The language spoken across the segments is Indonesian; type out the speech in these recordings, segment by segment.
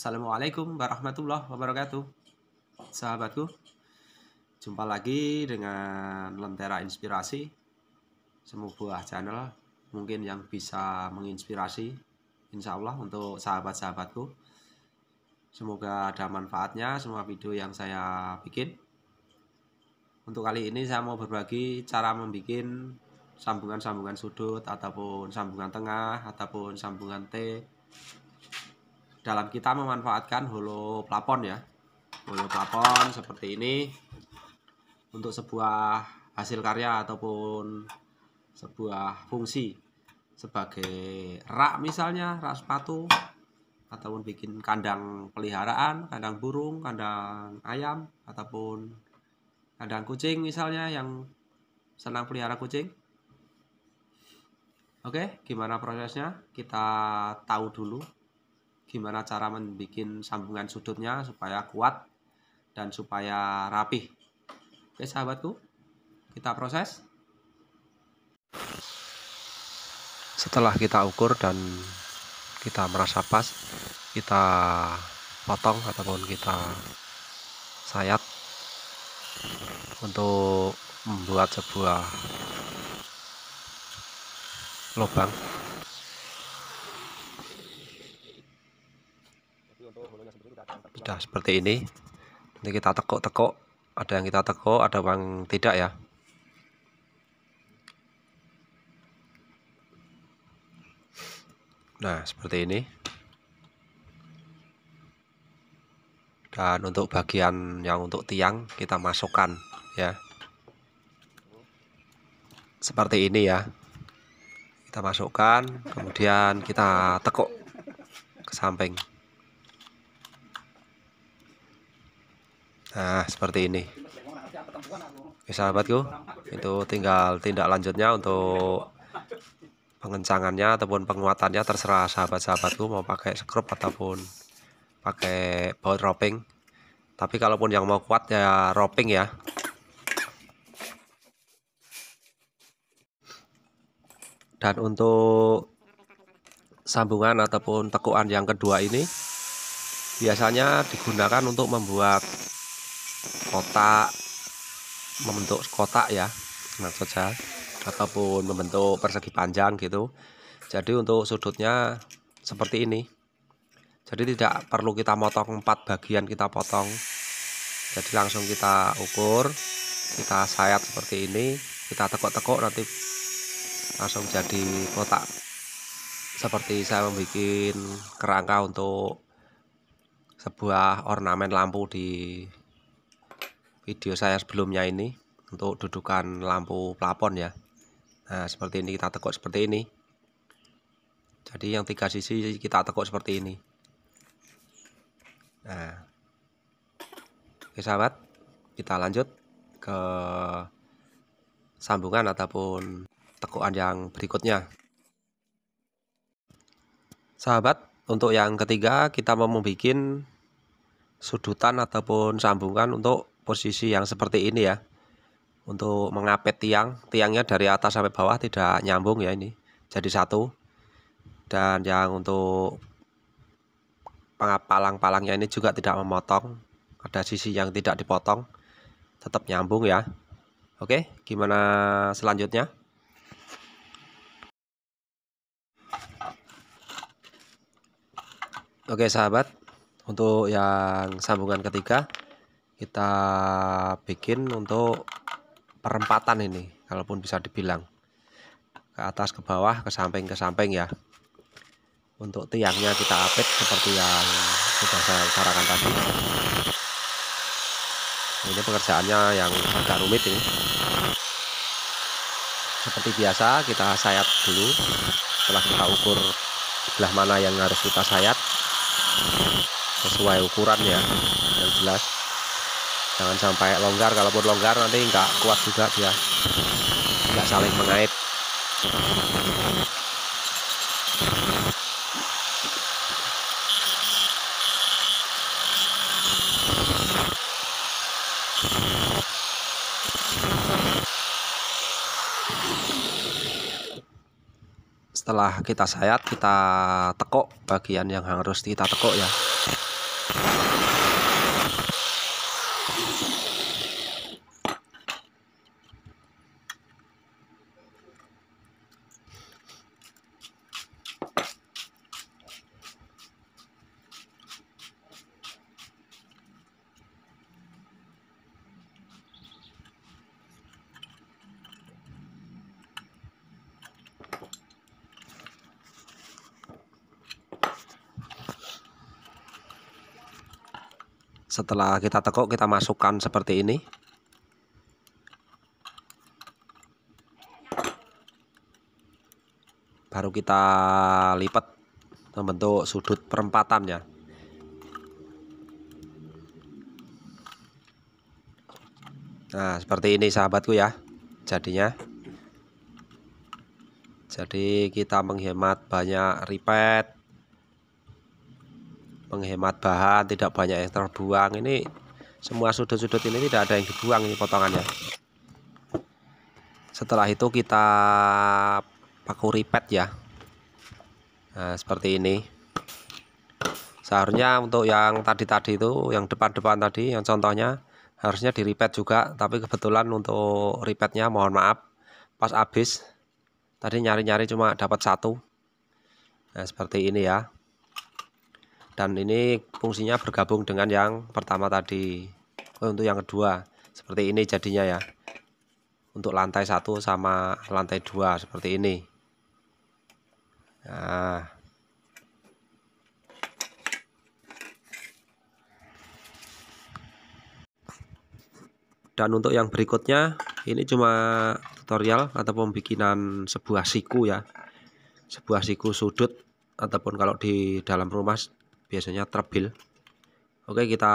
Assalamualaikum warahmatullahi wabarakatuh Sahabatku Jumpa lagi dengan Lentera Inspirasi Sebuah channel mungkin yang bisa menginspirasi Insya Allah untuk sahabat-sahabatku Semoga ada manfaatnya semua video yang saya bikin Untuk kali ini saya mau berbagi cara membuat sambungan-sambungan sudut Ataupun sambungan tengah Ataupun sambungan T dalam kita memanfaatkan holo plafon ya holo plafon seperti ini untuk sebuah hasil karya ataupun sebuah fungsi sebagai rak misalnya rak sepatu ataupun bikin kandang peliharaan kandang burung kandang ayam ataupun kandang kucing misalnya yang senang pelihara kucing Oke, gimana prosesnya? Kita tahu dulu gimana cara membuat sambungan sudutnya supaya kuat dan supaya rapi, Oke sahabatku, kita proses. Setelah kita ukur dan kita merasa pas, kita potong ataupun kita sayat untuk membuat sebuah lubang sudah seperti ini nanti kita tekuk-tekuk ada yang kita tekuk ada yang tidak ya nah seperti ini dan untuk bagian yang untuk tiang kita masukkan ya seperti ini ya kita masukkan kemudian kita tekuk ke samping Nah, seperti ini. Oke, sahabatku, itu tinggal tindak lanjutnya untuk pengencangannya ataupun penguatannya terserah sahabat-sahabatku mau pakai skrup ataupun pakai baut roping. Tapi kalaupun yang mau kuat ya roping ya. Dan untuk sambungan ataupun tekuan yang kedua ini biasanya digunakan untuk membuat kotak membentuk kotak ya maksud saya ataupun membentuk persegi panjang gitu jadi untuk sudutnya seperti ini jadi tidak perlu kita motong empat bagian kita potong jadi langsung kita ukur kita sayat seperti ini kita tekuk-tekuk nanti langsung jadi kotak seperti saya membuat kerangka untuk sebuah ornamen lampu di video saya sebelumnya ini untuk dudukan lampu plafon ya nah seperti ini kita tekuk seperti ini jadi yang tiga sisi kita tekuk seperti ini nah oke sahabat kita lanjut ke sambungan ataupun tekuan yang berikutnya sahabat untuk yang ketiga kita mau membuat sudutan ataupun sambungan untuk posisi yang seperti ini ya untuk mengapit tiang tiangnya dari atas sampai bawah tidak nyambung ya ini jadi satu dan yang untuk palang-palangnya ini juga tidak memotong ada sisi yang tidak dipotong tetap nyambung ya oke gimana selanjutnya oke sahabat untuk yang sambungan ketiga kita bikin untuk perempatan ini kalaupun bisa dibilang ke atas ke bawah ke samping ke samping ya untuk tiangnya kita apit seperti yang sudah saya utarakan tadi ini pekerjaannya yang agak rumit ini seperti biasa kita sayat dulu setelah kita ukur sebelah mana yang harus kita sayat sesuai ukuran ya yang jelas jangan sampai longgar kalaupun longgar nanti nggak kuat juga dia nggak saling mengait setelah kita sayat kita tekuk bagian yang harus kita tekuk ya setelah kita tekuk kita masukkan seperti ini baru kita lipat membentuk sudut perempatan ya nah seperti ini sahabatku ya jadinya jadi kita menghemat banyak ripet menghemat bahan tidak banyak yang terbuang ini semua sudut-sudut ini tidak ada yang dibuang ini potongannya setelah itu kita paku ripet ya nah, seperti ini seharusnya untuk yang tadi-tadi itu yang depan-depan tadi yang contohnya harusnya di ripet juga tapi kebetulan untuk ripetnya mohon maaf pas habis tadi nyari-nyari cuma dapat satu nah seperti ini ya dan ini fungsinya bergabung dengan yang pertama tadi oh, untuk yang kedua seperti ini jadinya ya untuk lantai satu sama lantai dua seperti ini nah dan untuk yang berikutnya ini cuma tutorial atau pembikinan sebuah siku ya sebuah siku sudut ataupun kalau di dalam rumah biasanya terbil oke kita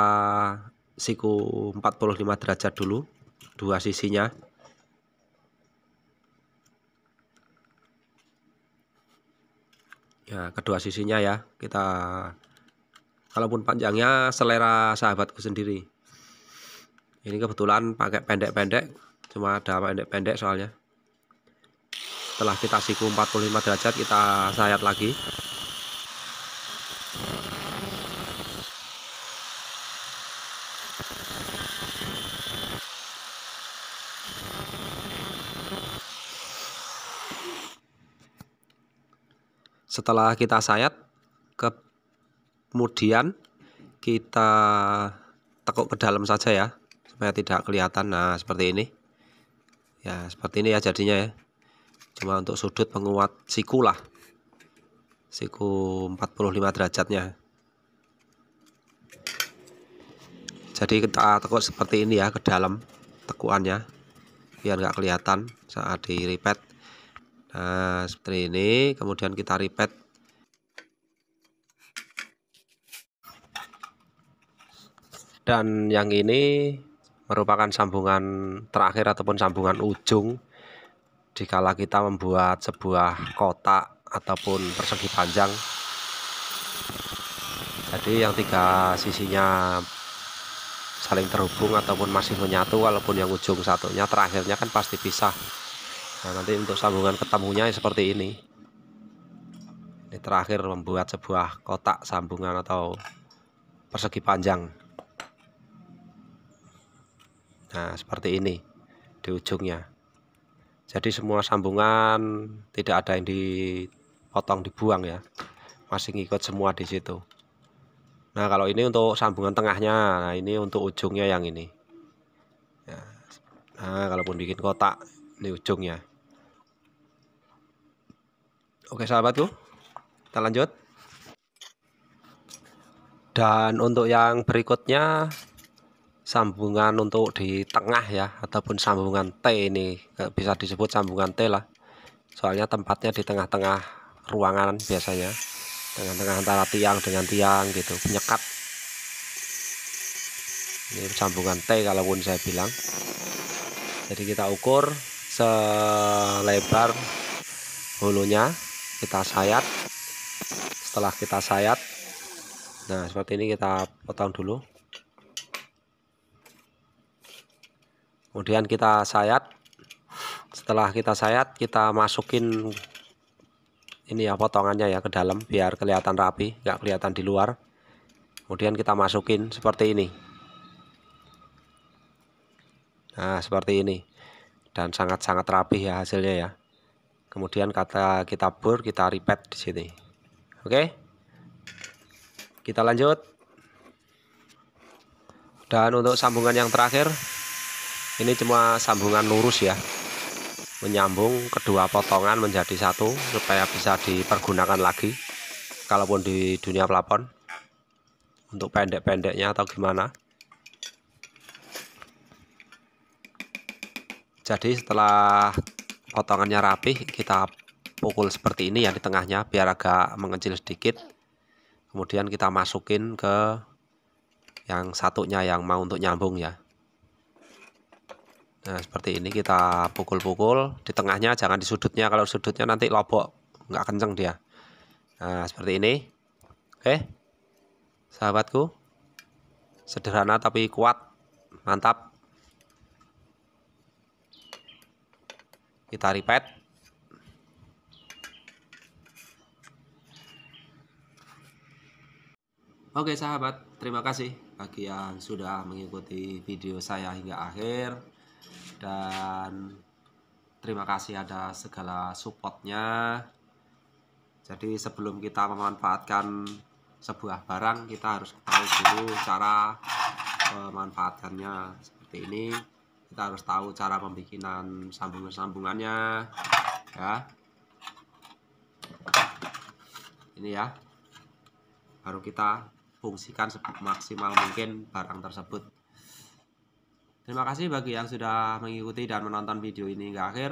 siku 45 derajat dulu dua sisinya ya kedua sisinya ya kita kalaupun panjangnya selera sahabatku sendiri ini kebetulan pakai pendek-pendek cuma ada pendek-pendek soalnya setelah kita siku 45 derajat kita sayat lagi setelah kita sayat kemudian kita tekuk ke dalam saja ya supaya tidak kelihatan nah seperti ini ya seperti ini ya jadinya ya cuma untuk sudut penguat siku lah siku 45 derajatnya jadi kita tekuk seperti ini ya ke dalam tekuannya biar nggak kelihatan saat di repeat Nah, seperti ini. Kemudian kita repeat. Dan yang ini merupakan sambungan terakhir ataupun sambungan ujung dikala kita membuat sebuah kotak ataupun persegi panjang jadi yang tiga sisinya saling terhubung ataupun masih menyatu walaupun yang ujung satunya terakhirnya kan pasti pisah Nah, nanti untuk sambungan ketemunya seperti ini. Ini terakhir membuat sebuah kotak sambungan atau persegi panjang. Nah, seperti ini di ujungnya. Jadi semua sambungan tidak ada yang dipotong dibuang ya. Masih ngikut semua di situ. Nah, kalau ini untuk sambungan tengahnya. Nah, ini untuk ujungnya yang ini. Ya. Nah, kalaupun bikin kotak di ujungnya oke sahabatku kita lanjut dan untuk yang berikutnya sambungan untuk di tengah ya ataupun sambungan T ini bisa disebut sambungan T lah soalnya tempatnya di tengah-tengah ruangan biasanya tengah-tengah antara tiang dengan tiang gitu penyekat ini sambungan T kalaupun saya bilang jadi kita ukur selebar hulunya kita sayat setelah kita sayat nah seperti ini kita potong dulu kemudian kita sayat setelah kita sayat kita masukin ini ya potongannya ya ke dalam biar kelihatan rapi nggak kelihatan di luar kemudian kita masukin seperti ini nah seperti ini dan sangat-sangat rapih ya hasilnya ya. Kemudian kata kita bur kita repeat di sini. Oke. Kita lanjut. Dan untuk sambungan yang terakhir ini cuma sambungan lurus ya. Menyambung kedua potongan menjadi satu supaya bisa dipergunakan lagi kalaupun di dunia pelapon untuk pendek-pendeknya atau gimana. jadi setelah potongannya rapih kita pukul seperti ini ya di tengahnya biar agak mengecil sedikit kemudian kita masukin ke yang satunya yang mau untuk nyambung ya nah seperti ini kita pukul-pukul di tengahnya jangan di sudutnya kalau sudutnya nanti lobok nggak kenceng dia nah seperti ini oke sahabatku sederhana tapi kuat mantap kita repeat Oke sahabat, terima kasih bagi yang sudah mengikuti video saya hingga akhir dan terima kasih ada segala supportnya. Jadi sebelum kita memanfaatkan sebuah barang, kita harus tahu dulu cara eh, memanfaatkannya seperti ini kita harus tahu cara pembikinan sambungan-sambungannya ya ini ya baru kita fungsikan maksimal mungkin barang tersebut terima kasih bagi yang sudah mengikuti dan menonton video ini hingga akhir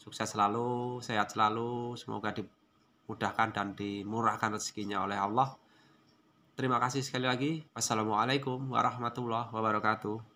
sukses selalu sehat selalu semoga dimudahkan dan dimurahkan rezekinya oleh Allah terima kasih sekali lagi wassalamualaikum warahmatullahi wabarakatuh